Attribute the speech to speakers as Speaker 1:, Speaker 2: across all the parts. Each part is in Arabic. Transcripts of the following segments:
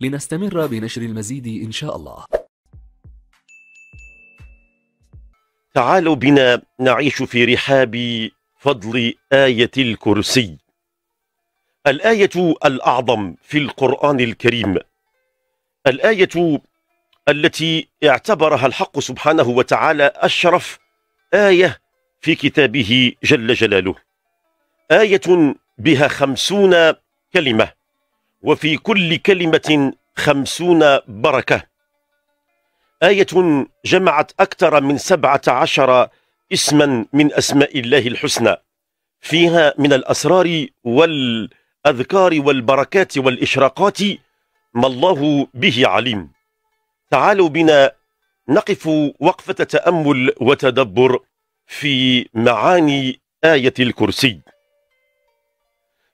Speaker 1: لنستمر بنشر المزيد إن شاء الله تعالوا بنا نعيش في رحاب فضل آية الكرسي الآية الأعظم في القرآن الكريم الآية التي اعتبرها الحق سبحانه وتعالى أشرف آية في كتابه جل جلاله آية بها خمسون كلمة وفي كل كلمة خمسون بركة آية جمعت أكثر من سبعة عشر اسما من أسماء الله الحسنى فيها من الأسرار والأذكار والبركات والإشراقات ما الله به عليم تعالوا بنا نقف وقفة تأمل وتدبر في معاني آية الكرسي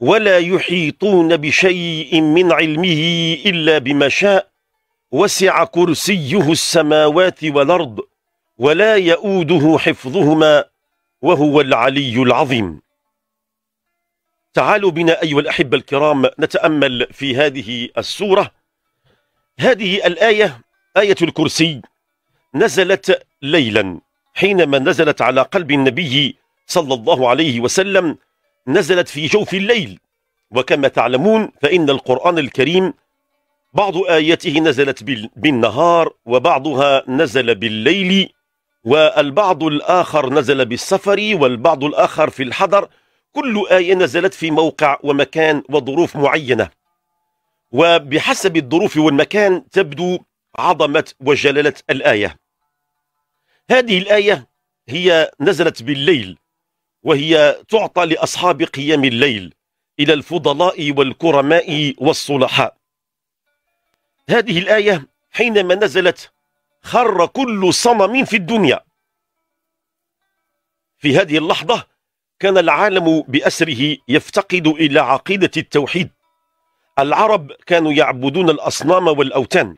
Speaker 1: ولا يحيطون بشيء من علمه إلا بما شاء وسع كرسيه السماوات والأرض ولا يؤوده حفظهما وهو العلي العظيم تعالوا بنا أيها الأحبة الكرام نتأمل في هذه السورة هذه الآية آية الكرسي نزلت ليلا حينما نزلت على قلب النبي صلى الله عليه وسلم نزلت في جوف الليل وكما تعلمون فإن القرآن الكريم بعض آياته نزلت بالنهار وبعضها نزل بالليل والبعض الآخر نزل بالسفر والبعض الآخر في الحضر كل آية نزلت في موقع ومكان وظروف معينة وبحسب الظروف والمكان تبدو عظمة وجلالة الآية هذه الآية هي نزلت بالليل وهي تعطى لأصحاب قيام الليل إلى الفضلاء والكرماء والصلحاء هذه الآية حينما نزلت خر كل صنم في الدنيا في هذه اللحظة كان العالم بأسره يفتقد إلى عقيدة التوحيد العرب كانوا يعبدون الأصنام والأوتان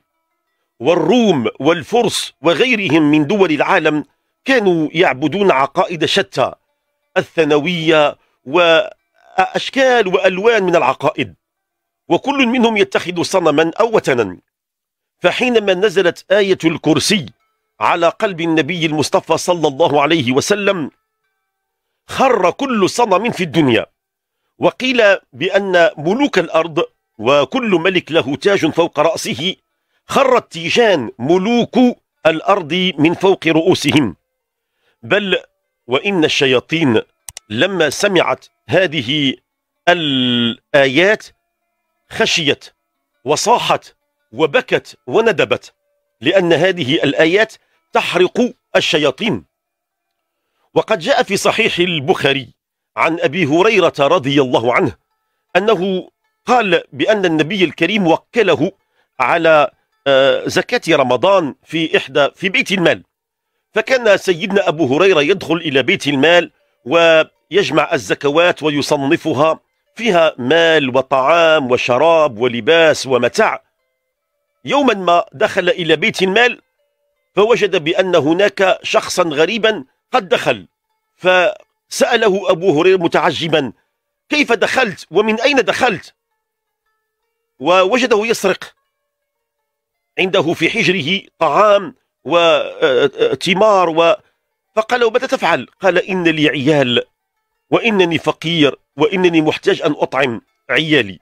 Speaker 1: والروم والفرس وغيرهم من دول العالم كانوا يعبدون عقائد شتى الثانوية وأشكال وألوان من العقائد وكل منهم يتخذ صنما أو وتنا فحينما نزلت آية الكرسي على قلب النبي المصطفى صلى الله عليه وسلم خر كل صنم في الدنيا وقيل بأن ملوك الأرض وكل ملك له تاج فوق رأسه خر التيجان ملوك الأرض من فوق رؤوسهم بل وإن الشياطين لما سمعت هذه الآيات خشيت وصاحت وبكت وندبت لأن هذه الآيات تحرق الشياطين وقد جاء في صحيح البخاري عن أبي هريرة رضي الله عنه أنه قال بأن النبي الكريم وكله على آه، زكاة رمضان في إحدى في بيت المال فكان سيدنا أبو هريرة يدخل إلى بيت المال ويجمع الزكوات ويصنفها فيها مال وطعام وشراب ولباس ومتاع يوما ما دخل إلى بيت المال فوجد بأن هناك شخصا غريبا قد دخل فسأله أبو هريرة متعجبا كيف دخلت ومن أين دخلت ووجده يسرق عنده في حجره طعام وتمار و فقالوا ماذا تفعل قال إن لي عيال وإنني فقير وإنني محتاج أن أطعم عيالي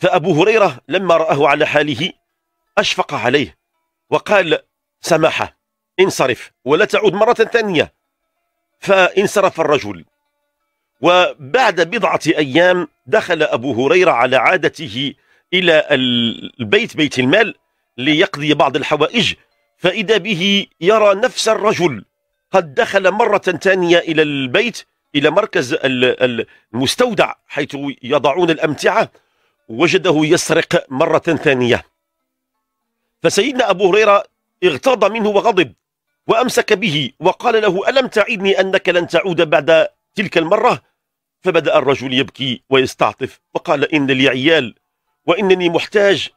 Speaker 1: فأبو هريرة لما رآه على حاله أشفق عليه وقال سماحة انصرف ولا تعود مرة ثانية فانصرف الرجل وبعد بضعة أيام دخل أبو هريرة على عادته إلى البيت بيت المال ليقضي بعض الحوائج فإذا به يرى نفس الرجل قد دخل مرة ثانية إلى البيت إلى مركز المستودع حيث يضعون الأمتعة وجده يسرق مرة ثانية فسيدنا أبو هريرة اغتاظ منه وغضب وأمسك به وقال له ألم تعدني أنك لن تعود بعد تلك المرة فبدأ الرجل يبكي ويستعطف وقال إن لي عيال وإنني محتاج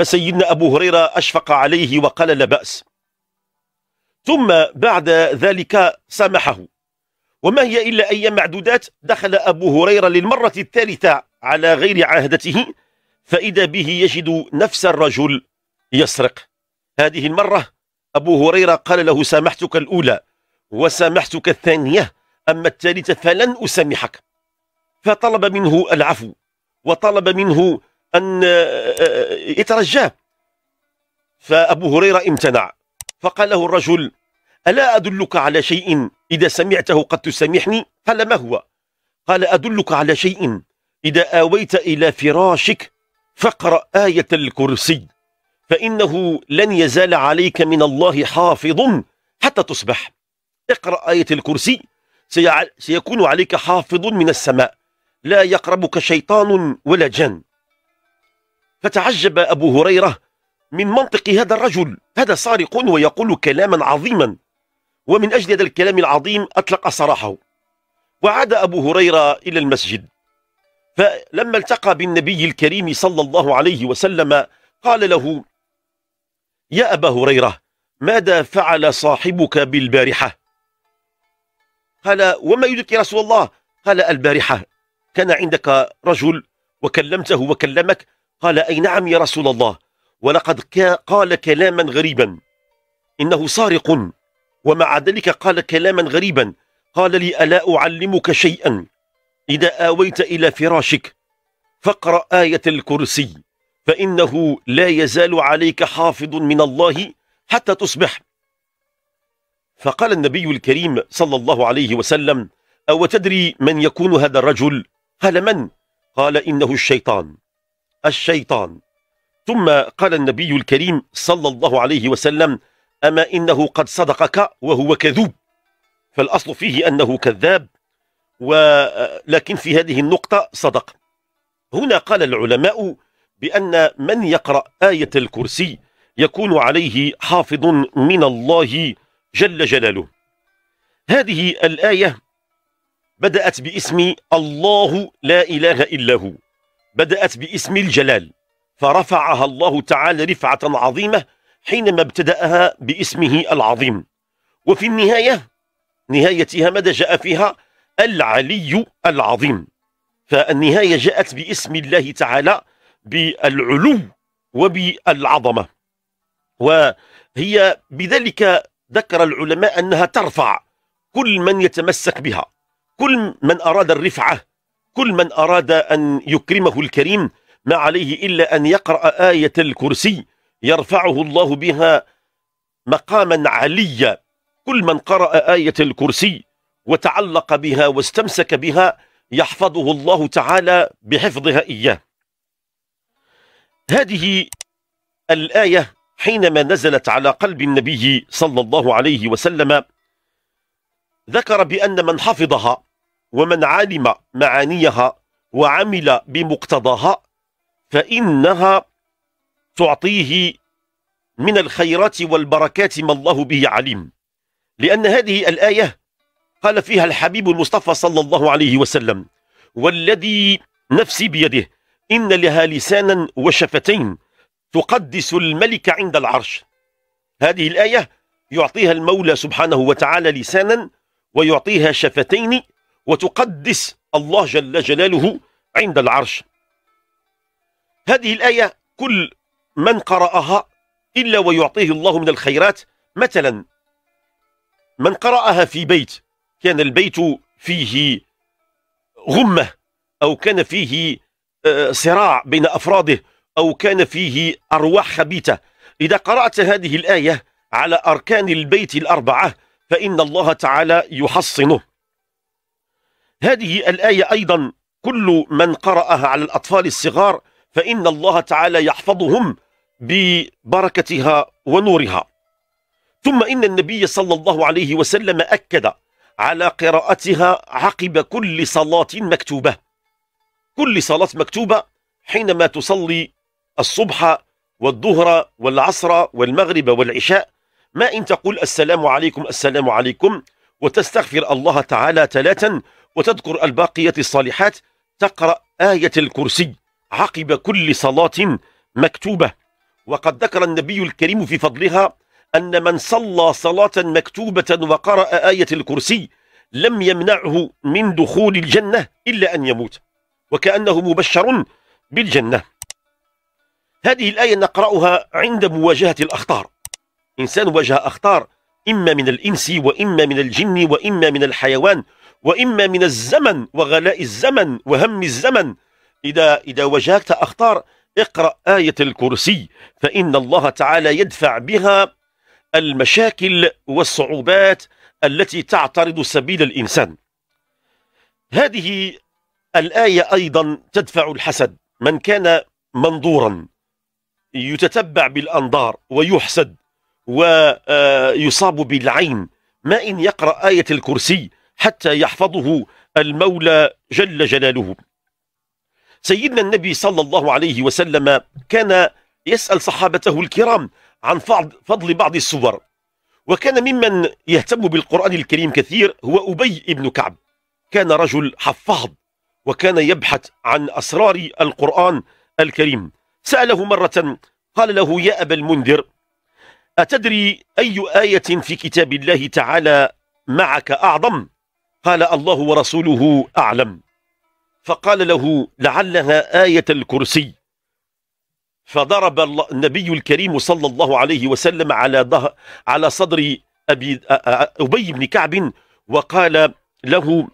Speaker 1: فسيدنا أبو هريرة أشفق عليه وقال لا بأس ثم بعد ذلك سامحه وما هي إلا أيام معدودات دخل أبو هريرة للمرة الثالثة على غير عهدته فإذا به يجد نفس الرجل يسرق هذه المرة أبو هريرة قال له سامحتك الأولى وسامحتك الثانية أما الثالثة فلن أسامحك فطلب منه العفو وطلب منه أن آه، آه، يترجاه فأبو هريرة امتنع فقال له الرجل ألا أدلك على شيء إذا سمعته قد تسامحني قال ما هو قال أدلك على شيء إذا آويت إلى فراشك فاقرأ آية الكرسي فإنه لن يزال عليك من الله حافظ حتى تصبح اقرأ آية الكرسي سيكون عليك حافظ من السماء لا يقربك شيطان ولا جن فتعجب أبو هريرة من منطق هذا الرجل هذا سارق ويقول كلاما عظيما ومن أجل هذا الكلام العظيم أطلق سراحه وعاد أبو هريرة إلى المسجد فلما التقى بالنبي الكريم صلى الله عليه وسلم قال له يا أبا هريرة ماذا فعل صاحبك بالبارحة قال وما يدرك يا رسول الله قال البارحة كان عندك رجل وكلمته وكلمك قال أي نعم يا رسول الله ولقد قال كلاما غريبا إنه سارق ومع ذلك قال كلاما غريبا قال لي ألا أعلمك شيئا إذا آويت إلى فراشك فاقرأ آية الكرسي فإنه لا يزال عليك حافظ من الله حتى تصبح فقال النبي الكريم صلى الله عليه وسلم أو تدري من يكون هذا الرجل قال من؟ قال إنه الشيطان الشيطان ثم قال النبي الكريم صلى الله عليه وسلم أما إنه قد صدقك وهو كذوب فالأصل فيه أنه كذاب ولكن في هذه النقطة صدق هنا قال العلماء بأن من يقرأ آية الكرسي يكون عليه حافظ من الله جل جلاله هذه الآية بدأت باسم الله لا إله إلا هو بدأت باسم الجلال فرفعها الله تعالى رفعة عظيمة حينما ابتدأها باسمه العظيم وفي النهاية نهايتها ماذا جاء فيها العلي العظيم فالنهاية جاءت باسم الله تعالى بالعلو وبالعظمة وهي بذلك ذكر العلماء أنها ترفع كل من يتمسك بها كل من أراد الرفعة كل من أراد أن يكرمه الكريم ما عليه إلا أن يقرأ آية الكرسي يرفعه الله بها مقاما عليا كل من قرأ آية الكرسي وتعلق بها واستمسك بها يحفظه الله تعالى بحفظها إياه هذه الآية حينما نزلت على قلب النبي صلى الله عليه وسلم ذكر بأن من حفظها ومن علم معانيها وعمل بمقتضاها فإنها تعطيه من الخيرات والبركات ما الله به عليم لأن هذه الآية قال فيها الحبيب المصطفى صلى الله عليه وسلم والذي نفسي بيده إن لها لسانا وشفتين تقدس الملك عند العرش هذه الآية يعطيها المولى سبحانه وتعالى لسانا ويعطيها شفتين وتقدس الله جل جلاله عند العرش هذه الآية كل من قرأها إلا ويعطيه الله من الخيرات مثلا من قرأها في بيت كان البيت فيه غمة أو كان فيه آه، صراع بين أفراده أو كان فيه أرواح خبيتة إذا قرأت هذه الآية على أركان البيت الأربعة فإن الله تعالى يحصنه هذه الآية أيضا كل من قرأها على الأطفال الصغار فإن الله تعالى يحفظهم ببركتها ونورها ثم إن النبي صلى الله عليه وسلم أكد على قراءتها عقب كل صلاة مكتوبة كل صلاة مكتوبة حينما تصلي الصبح والظهر والعصر والمغرب والعشاء ما إن تقول السلام عليكم السلام عليكم وتستغفر الله تعالى ثلاثا وتذكر الباقية الصالحات تقرأ آية الكرسي عقب كل صلاة مكتوبة وقد ذكر النبي الكريم في فضلها أن من صلى صلاة مكتوبة وقرأ آية الكرسي لم يمنعه من دخول الجنة إلا أن يموت وكأنه مبشر بالجنة هذه الآية نقرأها عند مواجهة الأخطار إنسان واجه أخطار إما من الإنس وإما من الجن وإما من الحيوان وإما من الزمن وغلاء الزمن وهم الزمن إذا, إذا واجهت أخطار اقرأ آية الكرسي فإن الله تعالى يدفع بها المشاكل والصعوبات التي تعترض سبيل الإنسان هذه الآية أيضا تدفع الحسد من كان منظورا يتتبع بالأنظار ويحسد ويصاب بالعين ما إن يقرأ آية الكرسي حتى يحفظه المولى جل جلاله سيدنا النبي صلى الله عليه وسلم كان يسأل صحابته الكرام عن فضل بعض السور وكان ممن يهتم بالقرآن الكريم كثير هو أبي بن كعب كان رجل حفاظ وكان يبحث عن أسرار القرآن الكريم سأله مرة قال له يا أبا المنذر أتدري أي آية في كتاب الله تعالى معك أعظم قال الله ورسوله أعلم فقال له لعلها آية الكرسي فضرب النبي الكريم صلى الله عليه وسلم على ظهر على صدر أبي أبي بن كعب وقال له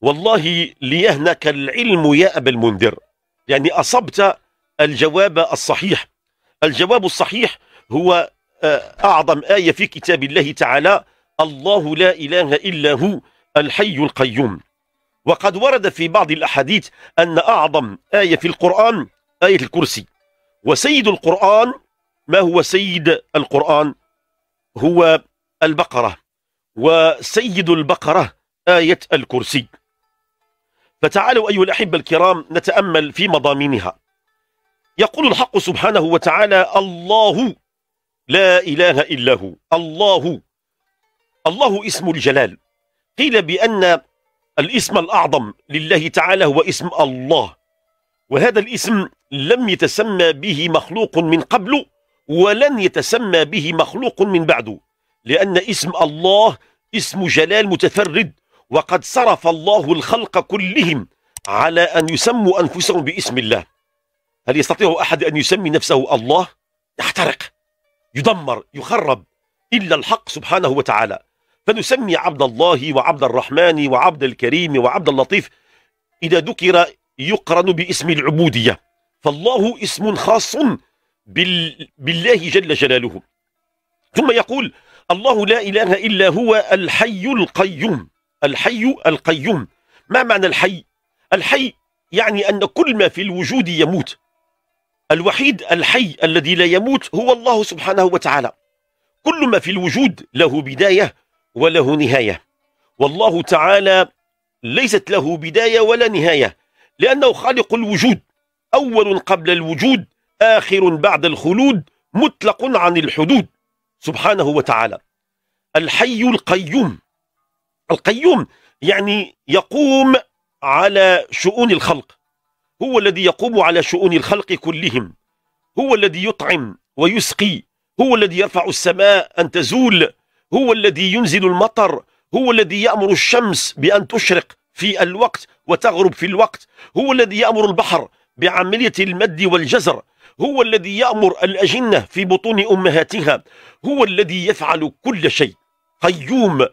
Speaker 1: والله ليهنك العلم يا أبا المنذر يعني أصبت الجواب الصحيح الجواب الصحيح هو أعظم آية في كتاب الله تعالى الله لا إله إلا هو الحي القيوم وقد ورد في بعض الأحاديث أن أعظم آية في القرآن آية الكرسي وسيد القرآن ما هو سيد القرآن هو البقرة وسيد البقرة آية الكرسي فتعالوا أيها الأحبة الكرام نتأمل في مضامينها يقول الحق سبحانه وتعالى الله لا إله إلا هو الله الله اسم الجلال قيل بأن الاسم الأعظم لله تعالى هو اسم الله وهذا الاسم لم يتسمى به مخلوق من قبل ولن يتسمى به مخلوق من بعده لأن اسم الله اسم جلال متفرد وقد صرف الله الخلق كلهم على أن يسموا أنفسهم باسم الله هل يستطيع أحد أن يسمي نفسه الله؟ يحترق يدمر يخرب إلا الحق سبحانه وتعالى فنسمي عبد الله وعبد الرحمن وعبد الكريم وعبد اللطيف إذا ذكر يقرن باسم العبودية فالله اسم خاص بال... بالله جل جلاله ثم يقول الله لا إله إلا هو الحي القيوم الحي القيوم ما معنى الحي؟ الحي يعني أن كل ما في الوجود يموت الوحيد الحي الذي لا يموت هو الله سبحانه وتعالى كل ما في الوجود له بداية وله نهاية والله تعالى ليست له بداية ولا نهاية لأنه خالق الوجود أول قبل الوجود آخر بعد الخلود مطلق عن الحدود سبحانه وتعالى الحي القيوم القيوم يعني يقوم على شؤون الخلق هو الذي يقوم على شؤون الخلق كلهم هو الذي يطعم ويسقي هو الذي يرفع السماء أن تزول هو الذي ينزل المطر هو الذي يأمر الشمس بأن تشرق في الوقت وتغرب في الوقت هو الذي يأمر البحر بعملية المد والجزر هو الذي يأمر الأجنة في بطون أمهاتها هو الذي يفعل كل شيء قيوم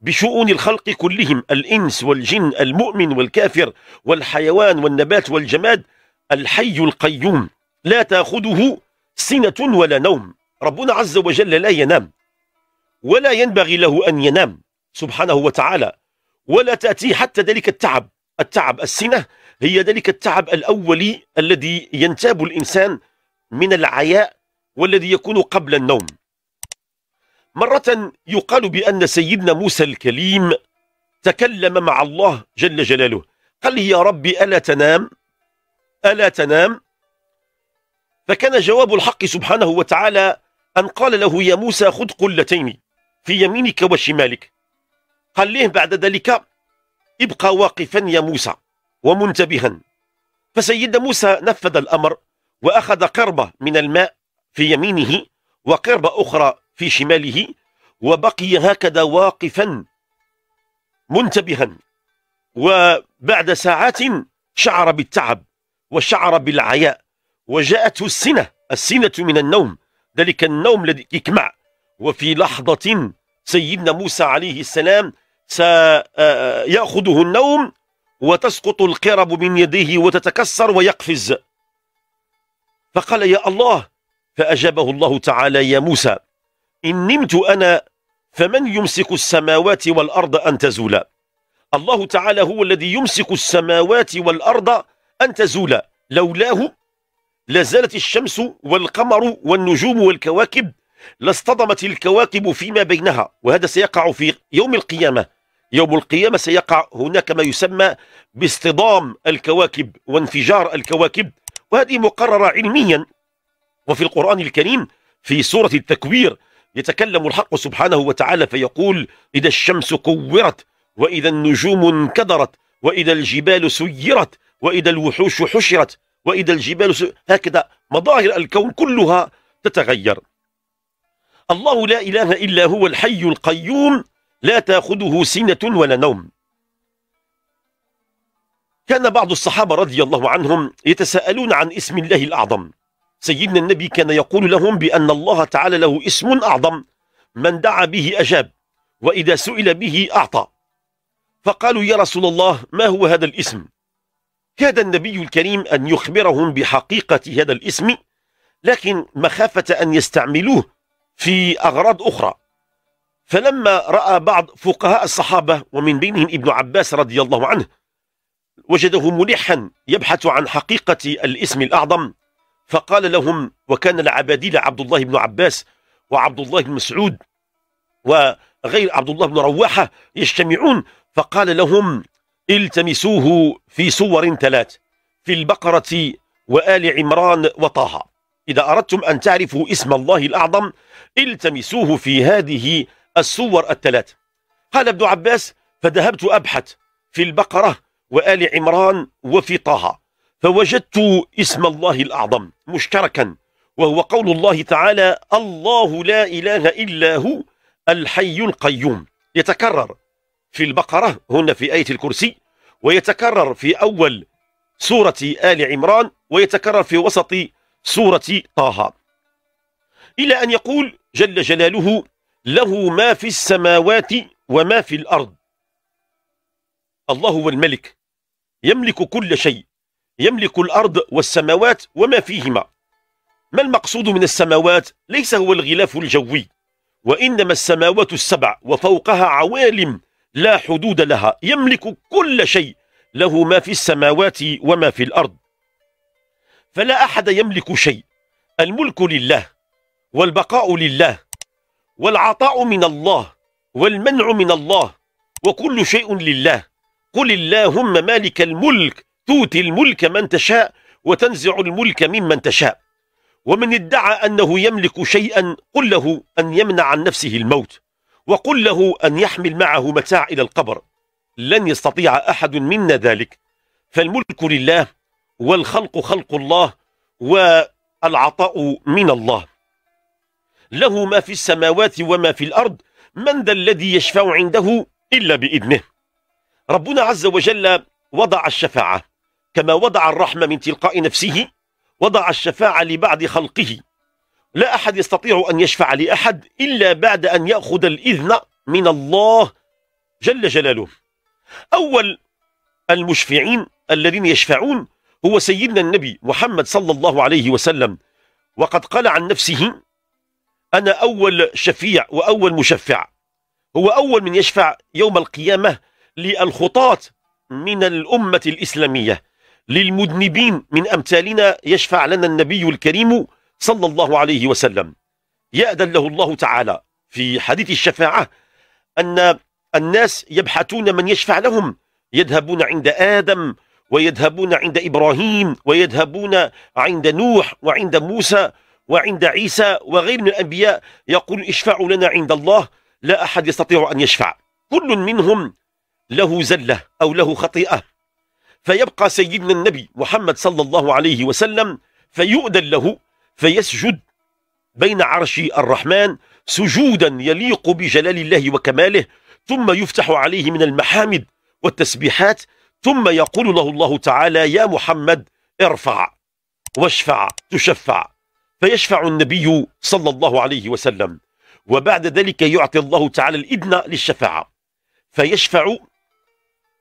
Speaker 1: بشؤون الخلق كلهم الإنس والجن المؤمن والكافر والحيوان والنبات والجماد الحي القيوم لا تأخذه سنة ولا نوم ربنا عز وجل لا ينام ولا ينبغي له أن ينام سبحانه وتعالى ولا تأتي حتى ذلك التعب التعب السنة هي ذلك التعب الأولي الذي ينتاب الإنسان من العياء والذي يكون قبل النوم مرة يقال بأن سيدنا موسى الكليم تكلم مع الله جل جلاله قال يا ربي ألا تنام ألا تنام فكان جواب الحق سبحانه وتعالى أن قال له يا موسى خذ قلتين في يمينك وشمالك قال له بعد ذلك ابقى واقفا يا موسى ومنتبها فسيد موسى نفذ الأمر وأخذ قربة من الماء في يمينه وقربة أخرى في شماله وبقي هكذا واقفا منتبها وبعد ساعات شعر بالتعب وشعر بالعياء وجاءته السنة السنة من النوم ذلك النوم الذي يكمع وفي لحظة سيدنا موسى عليه السلام سيأخذه النوم وتسقط القرب من يديه وتتكسر ويقفز فقال يا الله فأجابه الله تعالى يا موسى إن نمت أنا فمن يمسك السماوات والأرض أن تزولا الله تعالى هو الذي يمسك السماوات والأرض أن تزولا لولاه لزالت الشمس والقمر والنجوم والكواكب لاصطدمت الكواكب فيما بينها وهذا سيقع في يوم القيامة يوم القيامة سيقع هناك ما يسمى باصطدام الكواكب وانفجار الكواكب وهذه مقررة علميا وفي القرآن الكريم في سورة التكوير يتكلم الحق سبحانه وتعالى فيقول إذا الشمس كورت وإذا النجوم انكدرت وإذا الجبال سيرت وإذا الوحوش حشرت وإذا الجبال سيرت هكذا مظاهر الكون كلها تتغير الله لا إله إلا هو الحي القيوم لا تأخذه سنة ولا نوم كان بعض الصحابة رضي الله عنهم يتساءلون عن اسم الله الأعظم سيدنا النبي كان يقول لهم بأن الله تعالى له اسم أعظم من دعا به أجاب وإذا سئل به أعطى فقالوا يا رسول الله ما هو هذا الاسم كاد النبي الكريم أن يخبرهم بحقيقة هذا الاسم لكن مخافة أن يستعملوه في أغراض أخرى فلما رأى بعض فقهاء الصحابة ومن بينهم ابن عباس رضي الله عنه وجده ملحا يبحث عن حقيقة الاسم الأعظم فقال لهم وكان العبادي عبد الله بن عباس وعبد الله بن مسعود وغير عبد الله بن رواحة يجتمعون فقال لهم التمسوه في صور ثلاث في البقرة وآل عمران وطه إذا أردتم أن تعرفوا اسم الله الأعظم التمسوه في هذه السور الثلاث قال ابن عباس فذهبت أبحث في البقرة وآل عمران وفي طه فوجدت اسم الله الأعظم مشتركا وهو قول الله تعالى الله لا إله إلا هو الحي القيوم يتكرر في البقرة هنا في آية الكرسي ويتكرر في أول سورة آل عمران ويتكرر في وسط سورة طه إلى أن يقول جل جلاله له ما في السماوات وما في الأرض الله هو الملك يملك كل شيء يملك الأرض والسماوات وما فيهما ما المقصود من السماوات ليس هو الغلاف الجوي وإنما السماوات السبع وفوقها عوالم لا حدود لها يملك كل شيء له ما في السماوات وما في الأرض فلا أحد يملك شيء الملك لله والبقاء لله والعطاء من الله والمنع من الله وكل شيء لله قل اللهم مالك الملك تؤتي الملك من تشاء وتنزع الملك ممن تشاء ومن ادعى أنه يملك شيئا قل له أن يمنع عن نفسه الموت وقل له أن يحمل معه متاع إلى القبر لن يستطيع أحد منا ذلك فالملك لله والخلق خلق الله والعطاء من الله له ما في السماوات وما في الأرض من ذا الذي يشفع عنده إلا بإذنه ربنا عز وجل وضع الشفاعة كما وضع الرحمة من تلقاء نفسه وضع الشفاعة لبعض خلقه لا أحد يستطيع أن يشفع لأحد إلا بعد أن يأخذ الإذن من الله جل جلاله أول المشفعين الذين يشفعون هو سيدنا النبي محمد صلى الله عليه وسلم وقد قال عن نفسه أنا أول شفيع وأول مشفع هو أول من يشفع يوم القيامة للخطاة من الأمة الإسلامية للمذنبين من أمثالنا يشفع لنا النبي الكريم صلى الله عليه وسلم يأذن له الله تعالى في حديث الشفاعة أن الناس يبحثون من يشفع لهم يذهبون عند آدم ويذهبون عند إبراهيم ويذهبون عند نوح وعند موسى وعند عيسى وغير من الأنبياء يقول اشفعوا لنا عند الله لا أحد يستطيع أن يشفع كل منهم له زلة أو له خطيئة فيبقى سيدنا النبي محمد صلى الله عليه وسلم فيؤذن له فيسجد بين عرش الرحمن سجودا يليق بجلال الله وكماله ثم يفتح عليه من المحامد والتسبيحات ثم يقول له الله تعالى يا محمد ارفع واشفع تشفع فيشفع النبي صلى الله عليه وسلم وبعد ذلك يعطي الله تعالى الإذن للشفاعة فيشفع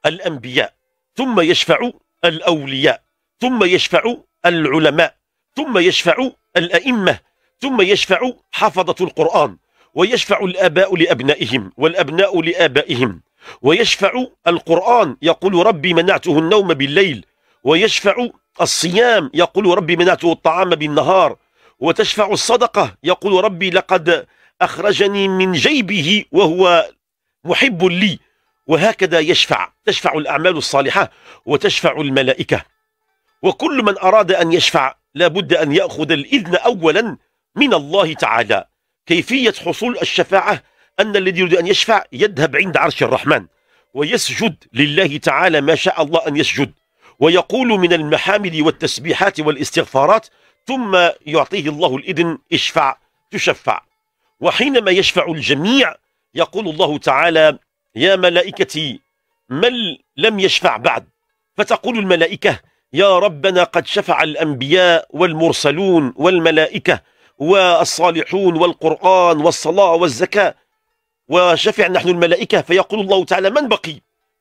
Speaker 1: الأنبياء ثم يشفع الأولياء ثم يشفع العلماء ثم يشفع الأئمة ثم يشفع حفظة القرآن ويشفع الآباء لأبنائهم والأبناء لآبائهم ويشفع القرآن يقول ربي منعته النوم بالليل ويشفع الصيام يقول ربي منعته الطعام بالنهار وتشفع الصدقة يقول ربي لقد أخرجني من جيبه وهو محب لي وهكذا يشفع تشفع الأعمال الصالحة وتشفع الملائكة وكل من أراد أن يشفع لابد أن يأخذ الإذن أولا من الله تعالى كيفية حصول الشفاعة أن الذي يريد أن يشفع يذهب عند عرش الرحمن ويسجد لله تعالى ما شاء الله أن يسجد ويقول من المحامل والتسبيحات والاستغفارات ثم يعطيه الله الإذن اشفع تشفع وحينما يشفع الجميع يقول الله تعالى يا ملائكتي من لم يشفع بعد فتقول الملائكة يا ربنا قد شفع الأنبياء والمرسلون والملائكة والصالحون والقرآن والصلاة والزكاة وشفع نحن الملائكة فيقول الله تعالى من بقي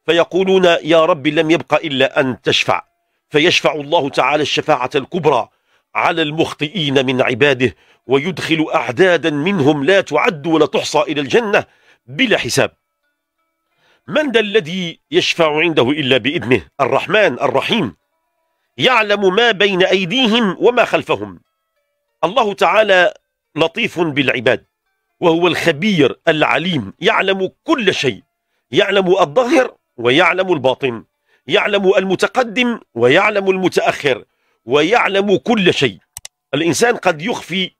Speaker 1: فيقولون يا رب لم يبق إلا أن تشفع فيشفع الله تعالى الشفاعة الكبرى على المخطئين من عباده ويدخل أعدادا منهم لا تعد ولا تحصى إلى الجنة بلا حساب من ذا الذي يشفع عنده إلا بإذنه الرحمن الرحيم يعلم ما بين أيديهم وما خلفهم الله تعالى لطيف بالعباد وهو الخبير العليم يعلم كل شيء يعلم الظاهر ويعلم الباطن يعلم المتقدم ويعلم المتأخر ويعلم كل شيء الإنسان قد يخفي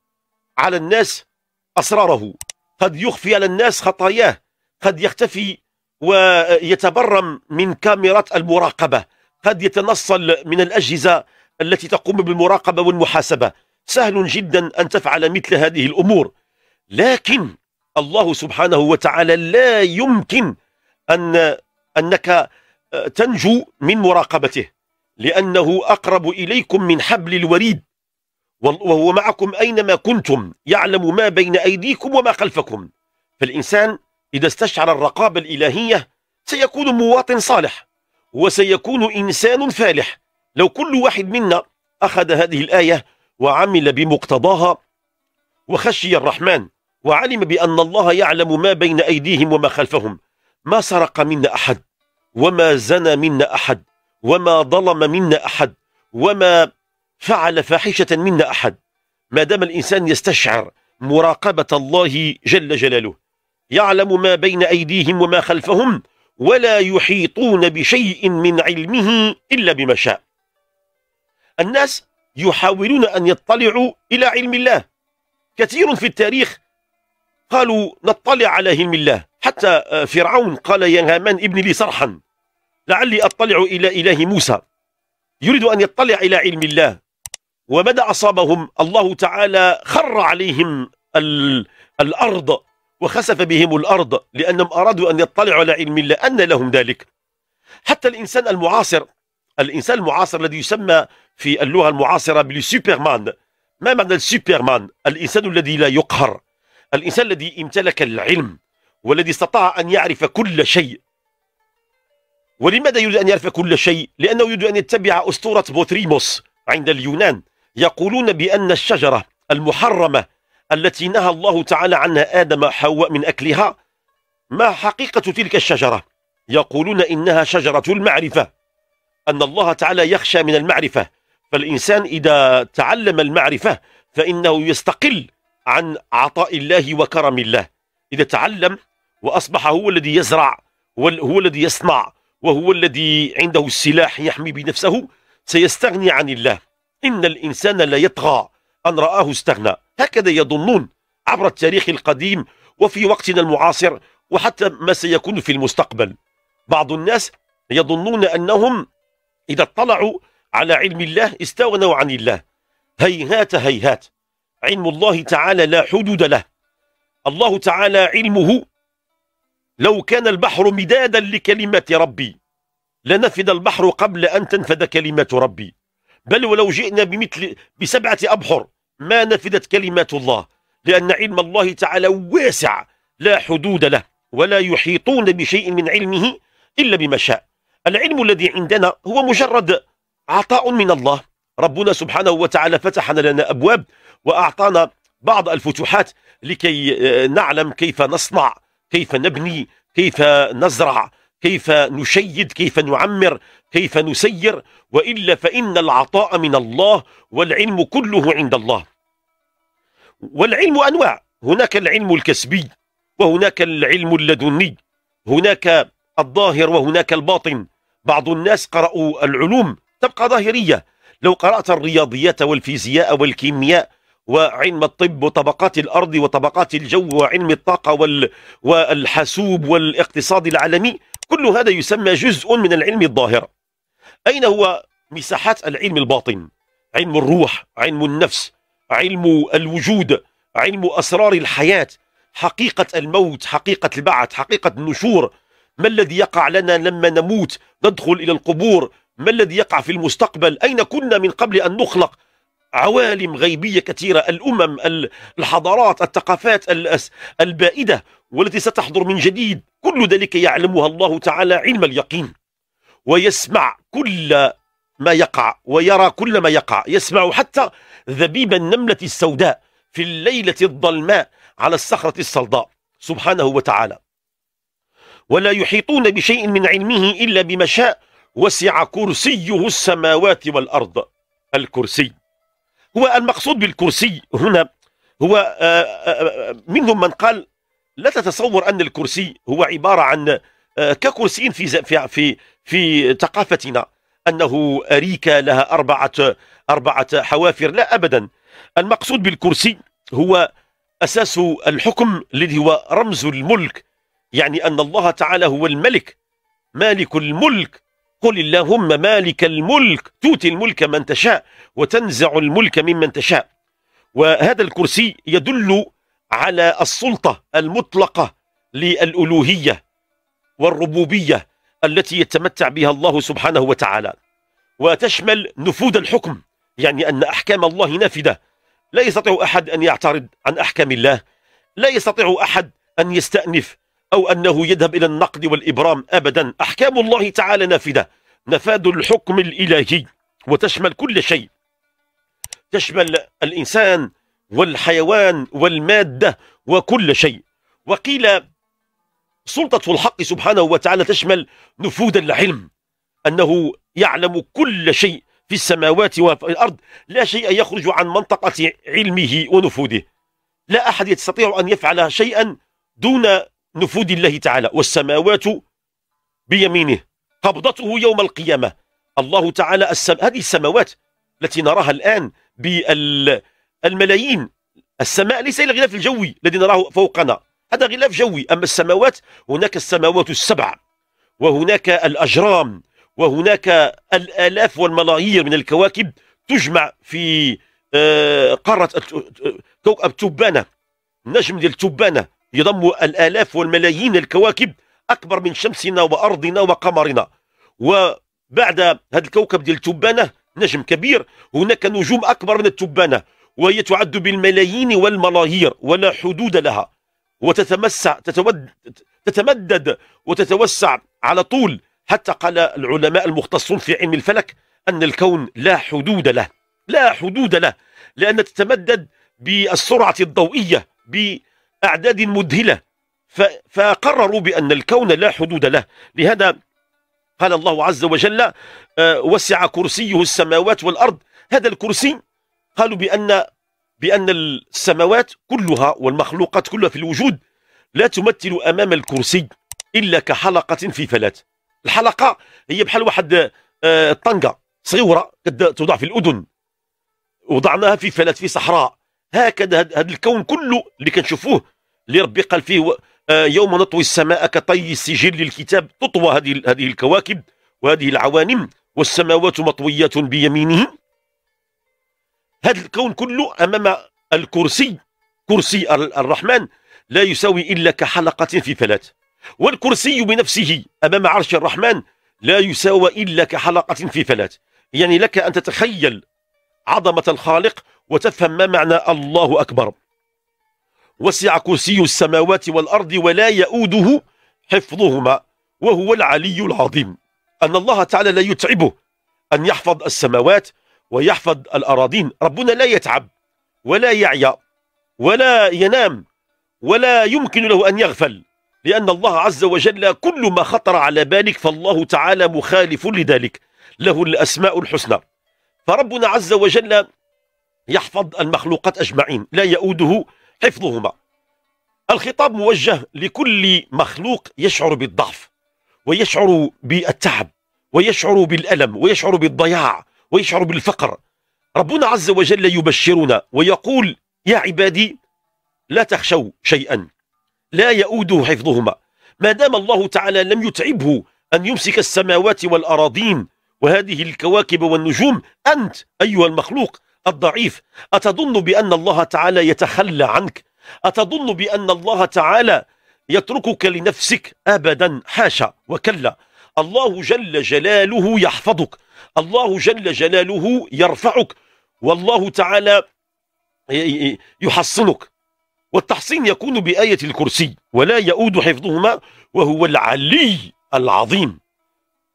Speaker 1: على الناس أسراره قد يخفي على الناس خطاياه قد يختفي ويتبرم من كاميرات المراقبة قد يتنصل من الأجهزة التي تقوم بالمراقبة والمحاسبة سهل جدا أن تفعل مثل هذه الأمور لكن الله سبحانه وتعالى لا يمكن أن أنك آه، تنجو من مراقبته لأنه أقرب إليكم من حبل الوريد وهو معكم أينما كنتم يعلم ما بين أيديكم وما خلفكم فالإنسان إذا استشعر الرقابة الإلهية سيكون مواطن صالح وسيكون إنسان فالح لو كل واحد منا أخذ هذه الآية وعمل بمقتضاها وخشي الرحمن وعلم بأن الله يعلم ما بين أيديهم وما خلفهم ما سرق منا أحد وما زنى منا أحد وما ظلم منا أحد وما فعل فاحشة منا أحد ما دام الإنسان يستشعر مراقبة الله جل جلاله يعلم ما بين أيديهم وما خلفهم ولا يحيطون بشيء من علمه إلا بما شاء الناس يحاولون أن يطلعوا إلى علم الله كثير في التاريخ قالوا نطلع على علم الله حتى آه، فرعون قال يا هامان ابن لي صرحا لعلي أطلع إلى إله موسى يريد أن يطلع إلى علم الله ومدى أصابهم الله تعالى خر عليهم الأرض وخسف بهم الأرض لأنهم أرادوا أن يطلعوا على علم الله أن لهم ذلك حتى الإنسان المعاصر الإنسان المعاصر الذي يسمى في اللغة المعاصرة بالسوبرمان ما معنى السوبرمان الإنسان الذي لا يقهر الإنسان الذي امتلك العلم والذي استطاع أن يعرف كل شيء ولماذا يريد أن يعرف كل شيء؟ لأنه يريد أن يتبع أسطورة بوثريموس عند اليونان يقولون بأن الشجرة المحرمة التي نهى الله تعالى عنها آدم حواء من أكلها ما حقيقة تلك الشجرة؟ يقولون إنها شجرة المعرفة أن الله تعالى يخشى من المعرفة فالإنسان إذا تعلم المعرفة فإنه يستقل عن عطاء الله وكرم الله إذا تعلم وأصبح هو الذي يزرع هو الذي يصنع وهو الذي عنده السلاح يحمي بنفسه سيستغني عن الله إن الإنسان لا يطغى أن رآه استغنى هكذا يظنون عبر التاريخ القديم وفي وقتنا المعاصر وحتى ما سيكون في المستقبل بعض الناس يظنون أنهم إذا اطلعوا على علم الله استغنوا عن الله هيهات هيهات علم الله تعالى لا حدود له الله تعالى علمه لو كان البحر مدادا لكلمات ربي لنفد البحر قبل أن تنفد كلمات ربي بل ولو جئنا بمثل بسبعة أبحر ما نفدت كلمات الله لأن علم الله تعالى واسع لا حدود له ولا يحيطون بشيء من علمه إلا بما شاء العلم الذي عندنا هو مجرد عطاء من الله ربنا سبحانه وتعالى فتحنا لنا أبواب وأعطانا بعض الفتوحات لكي آه، نعلم كيف نصنع كيف نبني كيف نزرع كيف نشيد كيف نعمر كيف نسير وإلا فإن العطاء من الله والعلم كله عند الله والعلم أنواع هناك العلم الكسبي وهناك العلم اللدني هناك الظاهر وهناك الباطن بعض الناس قرأوا العلوم تبقى ظاهرية لو قرأت الرياضيات والفيزياء والكيمياء وعلم الطب وطبقات الأرض وطبقات الجو وعلم الطاقة وال... والحاسوب والاقتصاد العالمي كل هذا يسمى جزء من العلم الظاهر أين هو مساحات العلم الباطن علم الروح علم النفس علم الوجود علم أسرار الحياة حقيقة الموت حقيقة البعث حقيقة النشور ما الذي يقع لنا لما نموت ندخل إلى القبور ما الذي يقع في المستقبل أين كنا من قبل أن نخلق عوالم غيبية كثيرة الأمم الحضارات الثقافات البائدة والتي ستحضر من جديد كل ذلك يعلمها الله تعالى علم اليقين ويسمع كل ما يقع ويرى كل ما يقع يسمع حتى ذبيب النملة السوداء في الليلة الظلماء على الصخرة الصلداء سبحانه وتعالى ولا يحيطون بشيء من علمه إلا بما شاء وسع كرسيه السماوات والأرض الكرسي هو المقصود بالكرسي هنا هو آه، آه، آه، منهم من قال لا تتصور أن الكرسي هو عبارة عن ككرسي في في في في ثقافتنا أنه أريكة لها أربعة أربعة حوافر لا أبدا المقصود بالكرسي هو أساس الحكم الذي هو رمز الملك يعني أن الله تعالى هو الملك مالك الملك قل اللهم مالك الملك تؤتي الملك من تشاء وتنزع الملك ممن تشاء وهذا الكرسي يدل على السلطة المطلقة للألوهية والربوبية التي يتمتع بها الله سبحانه وتعالى وتشمل نفوذ الحكم يعني أن أحكام الله نافذة لا يستطيع أحد أن يعترض عن أحكام الله لا يستطيع أحد أن يستأنف أو أنه يذهب إلى النقد والإبرام أبدا أحكام الله تعالى نافذة نفاذ الحكم الإلهي وتشمل كل شيء تشمل الإنسان والحيوان والمادة وكل شيء وقيل سلطة الحق سبحانه وتعالى تشمل نفوذ العلم أنه يعلم كل شيء في السماوات وفي الأرض لا شيء يخرج عن منطقة علمه ونفوذه لا أحد يستطيع أن يفعل شيئا دون نفوذ الله تعالى والسماوات بيمينه قبضته يوم القيامة الله تعالى السم... هذه السماوات التي نراها الآن بالملايين السماء ليس إلا غلاف الجوي الذي نراه فوقنا هذا غلاف جوي أما السماوات هناك السماوات السبع وهناك الأجرام وهناك الآلاف والملايير من الكواكب تجمع في آه، قارة آه، كوكب تبانة نجم ديال تبانة يضم الآلاف والملايين الكواكب أكبر من شمسنا وأرضنا وقمرنا وبعد هذا الكوكب ديال التبانة نجم كبير هناك نجوم أكبر من التبانة وهي تعد بالملايين والملايير ولا حدود لها وتتمسع تتود تتمدد وتتوسع على طول حتى قال العلماء المختصون في علم الفلك أن الكون لا حدود له لا حدود له لأن تتمدد بالسرعة الضوئية ب أعداد مذهلة فقرروا بأن الكون لا حدود له لهذا قال الله عز وجل آه، وسع كرسيه السماوات والأرض هذا الكرسي قالوا بأن بأن السماوات كلها والمخلوقات كلها في الوجود لا تمثل أمام الكرسي إلا كحلقة في فلاة الحلقة هي بحال واحد آه، طنقة صغيرة توضع في الأذن وضعناها في فلاة في صحراء هكذا هذا الكون كله اللي كنشوفوه اللي ربي قال فيه آه، يوم نطوي السماء كطي السجل للكتاب تطوى هذه هذه الكواكب وهذه العوالم والسماوات مطويات بيمينه هذا الكون كله امام الكرسي كرسي الرحمن لا يساوي الا كحلقه في فلاة والكرسي بنفسه امام عرش الرحمن لا يساوى الا كحلقه في فلاة يعني لك ان تتخيل عظمه الخالق وتفهم ما معنى الله اكبر وسع كرسي السماوات والأرض ولا يؤوده حفظهما وهو العلي العظيم أن الله تعالى لا يتعبه أن يحفظ السماوات ويحفظ الأراضين ربنا لا يتعب ولا يعيا ولا ينام ولا يمكن له أن يغفل لأن الله عز وجل كل ما خطر على بالك فالله تعالى مخالف لذلك له الأسماء الحسنى فربنا عز وجل يحفظ المخلوقات أجمعين لا يؤوده حفظهما الخطاب موجه لكل مخلوق يشعر بالضعف ويشعر بالتعب ويشعر بالألم ويشعر بالضياع ويشعر بالفقر ربنا عز وجل يبشرنا ويقول يا عبادي لا تخشوا شيئا لا يؤوده حفظهما ما دام الله تعالى لم يتعبه أن يمسك السماوات والأراضين وهذه الكواكب والنجوم أنت أيها المخلوق الضعيف أتظن بأن الله تعالى يتخلى عنك أتظن بأن الله تعالى يتركك لنفسك أبدا حاشا وكلا الله جل جلاله يحفظك الله جل جلاله يرفعك والله تعالى يحصنك والتحصين يكون بآية الكرسي ولا يؤود حفظهما وهو العلي العظيم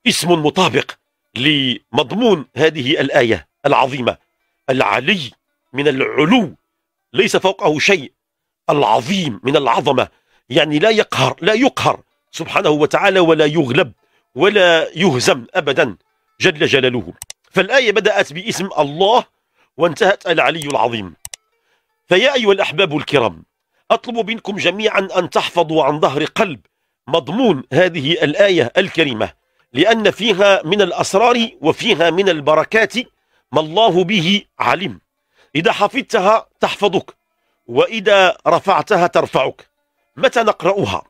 Speaker 1: اسم مطابق لمضمون هذه الآية العظيمة العلي من العلو ليس فوقه شيء العظيم من العظمة يعني لا يقهر لا يقهر سبحانه وتعالى ولا يغلب ولا يهزم أبدا جل جلاله فالآية بدأت باسم الله وانتهت العلي العظيم فيا أيها الأحباب الكرام أطلب منكم جميعا أن تحفظوا عن ظهر قلب مضمون هذه الآية الكريمة لأن فيها من الأسرار وفيها من البركات ما الله به عليم إذا حفظتها تحفظك وإذا رفعتها ترفعك متى نقرأها؟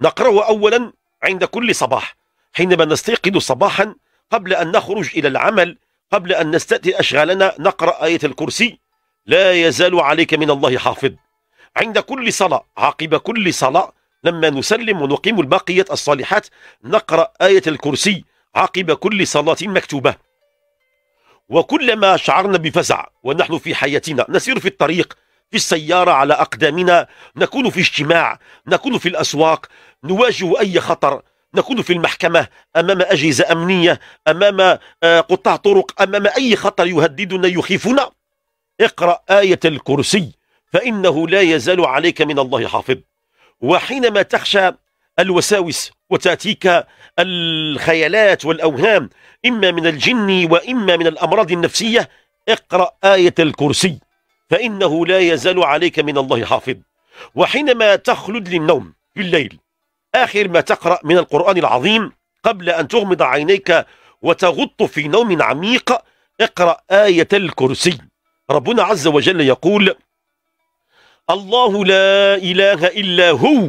Speaker 1: نقرأها أولا عند كل صباح حينما نستيقظ صباحا قبل أن نخرج إلى العمل قبل أن نستأتي أشغالنا نقرأ آية الكرسي لا يزال عليك من الله حافظ عند كل صلاة عقب كل صلاة لما نسلم ونقيم الباقية الصالحات نقرأ آية الكرسي عقب كل صلاة مكتوبة وكلما شعرنا بفزع ونحن في حياتنا نسير في الطريق في السيارة على أقدامنا نكون في اجتماع نكون في الأسواق نواجه أي خطر نكون في المحكمة أمام أجهزة أمنية أمام آه، قطاع طرق أمام أي خطر يهددنا يخيفنا اقرأ آية الكرسي فإنه لا يزال عليك من الله حافظ وحينما تخشى الوساوس وتأتيك الخيالات والأوهام إما من الجن وإما من الأمراض النفسية اقرأ آية الكرسي فإنه لا يزال عليك من الله حافظ وحينما تخلد للنوم في الليل آخر ما تقرأ من القرآن العظيم قبل أن تغمض عينيك وتغط في نوم عميق اقرأ آية الكرسي ربنا عز وجل يقول الله لا إله إلا هو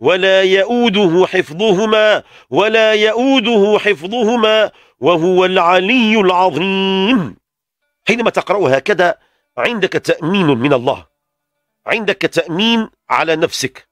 Speaker 1: ولا يؤوده حفظهما ولا يؤوده حفظهما وهو العلي العظيم حينما تقرأ هكذا عندك تأمين من الله عندك تأمين على نفسك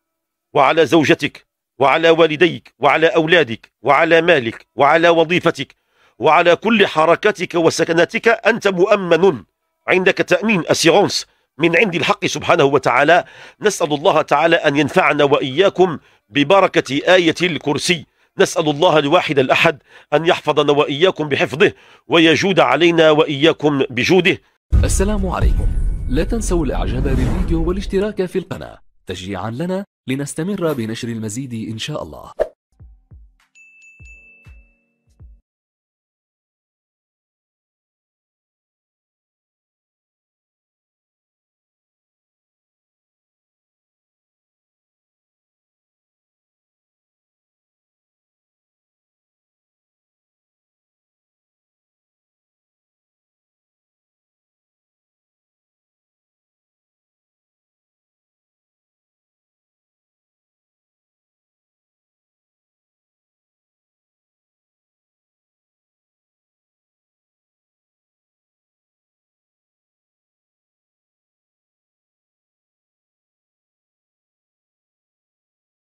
Speaker 1: وعلى زوجتك وعلى والديك وعلى أولادك وعلى مالك وعلى وظيفتك وعلى كل حركتك وسكناتك أنت مؤمن عندك تأمين أسيرونس من عند الحق سبحانه وتعالى نسأل الله تعالى أن ينفعنا وإياكم ببركة آية الكرسي نسأل الله الواحد الأحد أن يحفظنا وإياكم بحفظه ويجود علينا وإياكم بجوده السلام عليكم لا تنسوا الإعجاب بالفيديو والاشتراك في القناة تشجيعا لنا لنستمر بنشر المزيد إن شاء الله